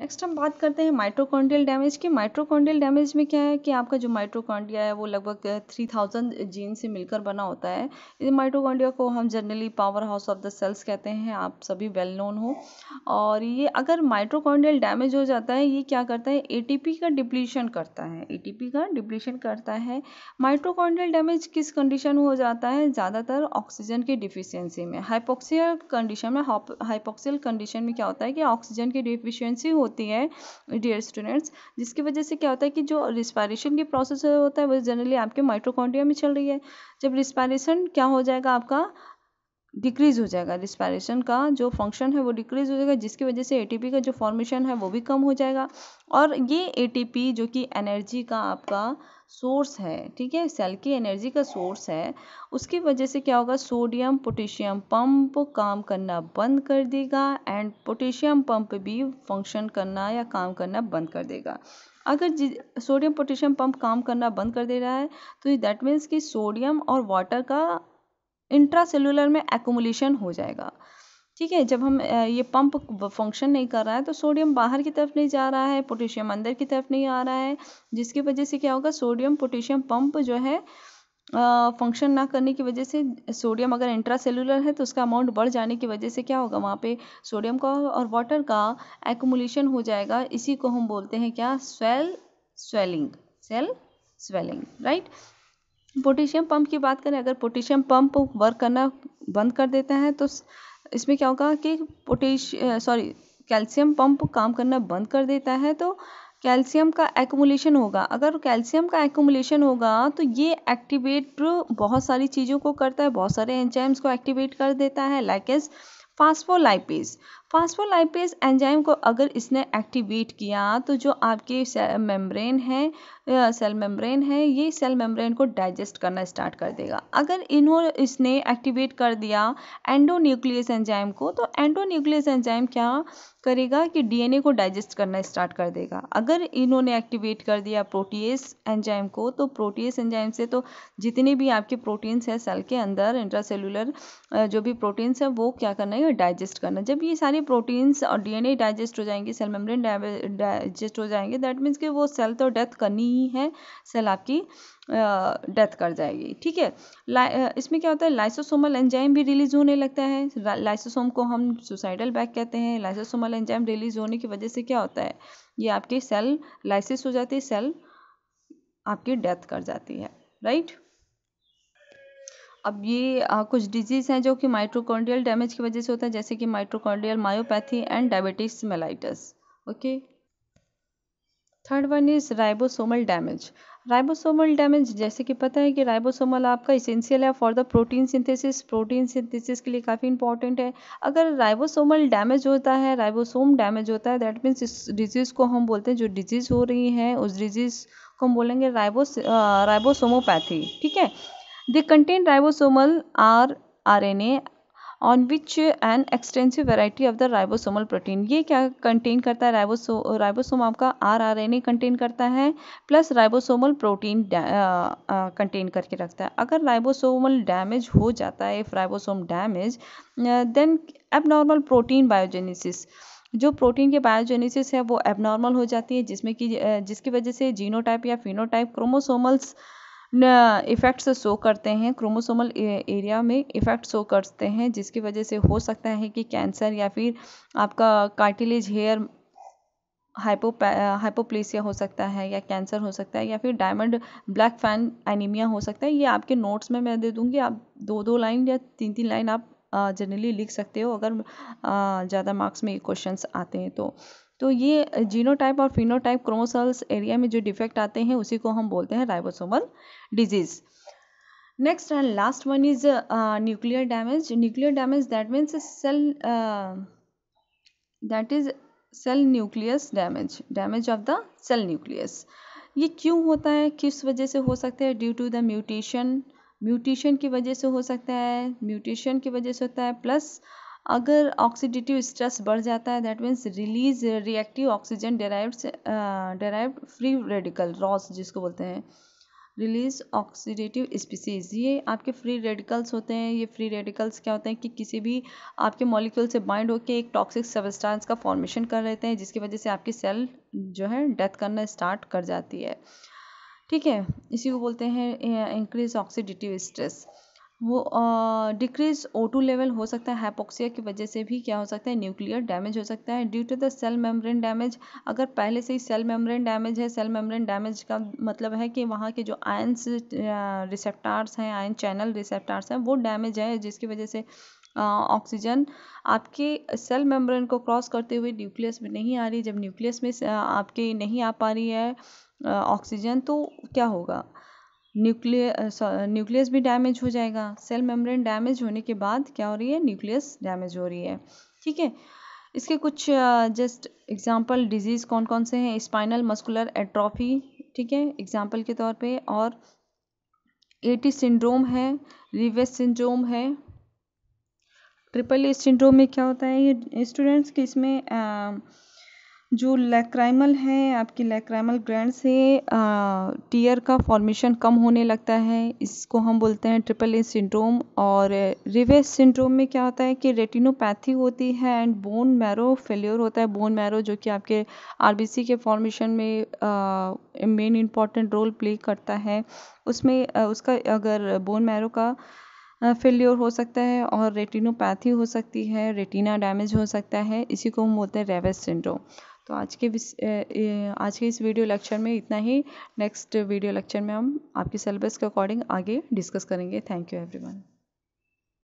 Next हम बात करते हैं माइट्रोकॉन्डियल डैमेज की माइट्रोकॉन्डियल डैमेज में क्या है कि आपका जो माइट्रोकॉन्डिया है वो लगभग थ्री थाउजेंड जीन से मिलकर बना होता है इस माइट्रोकॉन्डिया को हम generally power house of the cells कहते हैं आप सभी वेल नोन हो और ये अगर माइट्रोकॉन्डियल डैमेज हो जाता है ये क्या करता है ए का डिप्लीशन करता है ए का डिप्लीशन करता है माइट्रोकॉन्डियल डैमेज किस कंडीशन में हो जाता है ज़्यादातर ऑक्सीजन की डिफिशियंसी में हाइपोक्सियल कंडीशन में हाइपोक्सियल कंडीशन में क्या होता है कि ऑक्सीजन की डिफिशियंसी होती है डियर स्टूडेंट्स जिसकी वजह से क्या होता है कि जो रिस्पायरेशन की प्रोसेस होता है वो जनरली आपके माइट्रोकॉन्डिया में चल रही है जब रिस्पायरेशन क्या हो जाएगा आपका डिक्रीज़ हो जाएगा रिस्पायरेशन का जो फंक्शन है वो डिक्रीज़ हो जाएगा जिसकी वजह से एटीपी का जो फॉर्मेशन है वो भी कम हो जाएगा और ये एटीपी जो कि एनर्जी का आपका सोर्स है ठीक है सेल की एनर्जी का सोर्स है उसकी वजह से क्या होगा सोडियम पोटेशियम पंप काम करना बंद कर देगा एंड पोटेशियम पंप भी फंक्शन करना या काम करना बंद कर देगा अगर सोडियम पोटेशियम पंप काम करना बंद कर दे रहा है तो दैट मीन्स कि सोडियम और वाटर का इंट्रा में एकोमोलेशन हो जाएगा ठीक है जब हम ये पंप फंक्शन नहीं कर रहा है तो सोडियम बाहर की तरफ नहीं जा रहा है पोटेशियम अंदर की तरफ नहीं आ रहा है जिसकी वजह से क्या होगा सोडियम पोटेशियम पंप जो है फंक्शन ना करने की वजह से सोडियम अगर इंट्रा सेलुलर है तो उसका अमाउंट बढ़ जाने की वजह से क्या होगा वहाँ पे सोडियम का और वाटर का एकोमोलेशन हो जाएगा इसी को हम बोलते हैं क्या swell swelling cell swelling right potassium pump की बात करें अगर पोटेशियम पंप वर्क करना बंद कर देता है तो इसमें क्या होगा कि पोटेश सॉरी कैल्शियम पंप काम करना बंद कर देता है तो कैल्शियम का एकोमुलेशन होगा अगर कैल्शियम का एकोमुलेशन होगा तो ये एक्टिवेट बहुत सारी चीज़ों को करता है बहुत सारे एंजाइम्स को एक्टिवेट कर देता है like as phospholipase phospholipase enzyme को अगर इसने एक्टिवेट किया तो जो आपके मेम्ब्रेन है सेल मेम्ब्रेन है ये सेल मेम्ब्रेन को डाइजेस्ट करना स्टार्ट कर देगा अगर इन्हों इसने एक्टिवेट कर दिया एंडोन्यूक्लियस एंजाइम को तो एंडोन्यूक्लियस एंजाइम क्या करेगा कि डीएनए को डाइजेस्ट करना स्टार्ट कर देगा अगर इन्होंने एक्टिवेट कर दिया प्रोटीएस एंजाइम को तो प्रोटीएस एंजाइम से तो जितने भी आपके प्रोटीन्स हैं सेल के अंदर इंट्रासेलुलर जो भी प्रोटीन्स हैं वो क्या करना है डाइजेस्ट करना जब ये सारे प्रोटीन्स और डीएनए डाइजेस्ट हो जाएंगे सेल मेम्ब्रेन डाइजेस्ट हो जाएंगे दैट मीन्स कि वो सेल तो डेथ करनी ही है सेल आपकी डेथ कर जाएगी ठीक है इसमें क्या होता है लाइसोसोमल एंजाइम भी रिलीज होने लगता है लाइसोसोम को हम सुसाइडल बैक कहते हैं लाइसोसोमल एंजाइम रिलीज होने की वजह से क्या होता है ये आपके सेल लाइसिस हो जाती है सेल आपकी डेथ कर जाती है राइट right? अब ये आ, कुछ डिजीज़ हैं जो कि माइट्रोकॉन्ड्रियल डैमेज की वजह से होता है जैसे कि mitochondrial myopathy and diabetics mellitus okay third one is ribosomal damage ribosomal damage जैसे कि पता है कि राइबोसोमल आपका इसेंशियल है for the protein synthesis protein synthesis के लिए काफ़ी इंपॉर्टेंट है अगर राइबोसोमल डैमेज होता है राइबोसोम डैमेज होता है दैट मीन्स इस डिजीज़ को हम बोलते हैं जो डिजीज़ हो रही है उस डिजीज़ को हम बोलेंगे राइबोस राइबोसोमोपैथी ठीक है They contain ribosomal rRNA on which an extensive variety of the ribosomal protein ये क्या कंटेन करता है राइबोसो राइबोसोम आपका R R N A contain करता है प्लस राइबोसोमल प्रोटीन कंटेन करके रखता है अगर राइबोसोमल डैमेज हो जाता है if ribosome damage then abnormal protein biogenesis जो प्रोटीन के बायोजेनेसिस है वो एबनॉर्मल हो जाती है जिसमें कि uh, जिसकी वजह से जीनोटाइप या फिनोटाइप क्रोमोसोमल्स इफ़ेक्ट्स शो करते हैं क्रोमोसोमल एरिया में इफ़ेक्ट शो करते हैं जिसकी वजह से हो सकता है कि कैंसर या फिर आपका कार्टिलेज हेयर हाइपो हाइपोप्लेसिया हो सकता है या कैंसर हो सकता है या फिर डायमंड ब्लैक फैन एनीमिया हो सकता है ये आपके नोट्स में मैं दे दूंगी आप दो दो लाइन या तीन तीन लाइन आप जनरली लिख सकते हो अगर ज़्यादा मार्क्स में ये क्वेश्चंस आते हैं तो तो ये जीनोटाइप और फिनोटाइप क्रोमोसल्स एरिया में जो डिफेक्ट आते हैं उसी को हम बोलते हैं ribosomal disease next and last one is nuclear damage nuclear damage that means cell that is cell nucleus damage damage of the cell nucleus ये क्यों होता है किस वजह से हो सकता है due to the mutation mutation की वजह से हो सकता है म्यूटेशन की वजह से होता है प्लस अगर ऑक्सीडेटिव स्ट्रेस बढ़ जाता है that means release reactive oxygen derive derive free radical ROS जिसको बोलते हैं रिलीज ऑक्सीडेटिव स्पीसीज ये आपके फ्री रेडिकल्स होते हैं ये फ्री रेडिकल्स क्या होते हैं कि किसी भी आपके मॉलिक्यूल से बाइंड होकर एक टॉक्सिक सबस्टांस का फॉर्मेशन कर लेते हैं जिसकी वजह से आपकी सेल जो है डेथ करना स्टार्ट कर जाती है ठीक है इसी को बोलते हैं इंक्रीज ऑक्सीडेटिव स्ट्रेस वो डिक्रीज़ ओ टू लेवल हो सकता है हाइपोक्सिया की वजह से भी क्या हो सकता है न्यूक्लियर डैमेज हो सकता है due to the cell membrane damage अगर पहले से ही सेल मेम्ब्रेन डैमेज है सेल मेम्ब्रेन डैमेज का मतलब है कि वहाँ के जो आयंस रिसेप्टार्स हैं आयन चैनल रिसेप्टार्स हैं वो डैमेज है जिसकी वजह से ऑक्सीजन आपके सेल मेम्ब्रेन को क्रॉस करते हुए न्यूक्लियस में नहीं आ रही जब न्यूक्लियस में आपके नहीं आ पा रही है ऑक्सीजन तो क्या होगा न्यूक्लियस न्यूक्लियस uh, uh, भी डैमेज हो जाएगा सेल मेम्ब्रेन डैमेज होने के बाद क्या हो रही है न्यूक्लियस डैमेज हो रही है ठीक है इसके कुछ जस्ट एग्जांपल डिजीज़ कौन कौन से हैं स्पाइनल मस्कुलर एट्रॉफी ठीक है एग्जांपल के तौर पे और एटी सिंड्रोम है रिवेस सिंड्रोम है ट्रिपल ए सिंड्रोम में क्या होता है ये स्टूडेंट्स कि इसमें uh, जो लैक्राइमल हैं आपके लैक्राइमल ग्रैंड से टीयर का फॉर्मेशन कम होने लगता है इसको हम बोलते हैं ट्रिपल ए सिंड्रोम और रिवेस सिंड्रोम में क्या होता है कि रेटिनोपैथी होती है एंड बोन मैरो फेल्योर होता है बोन मैरो जो कि आपके आरबीसी के फॉर्मेशन में मेन इम्पॉर्टेंट रोल प्ले करता है उसमें आ, उसका अगर बोन मैरो का फेल्योर हो सकता है और रेटिनोपैथी हो सकती है रेटिना डैमेज हो सकता है इसी को हम बोलते हैं रेवेस सिंड्रोम तो आज के आज के इस वीडियो लेक्चर में इतना ही नेक्स्ट वीडियो लेक्चर में हम आपके सिलेबस के अकॉर्डिंग आगे डिस्कस करेंगे थैंक यू एवरीवन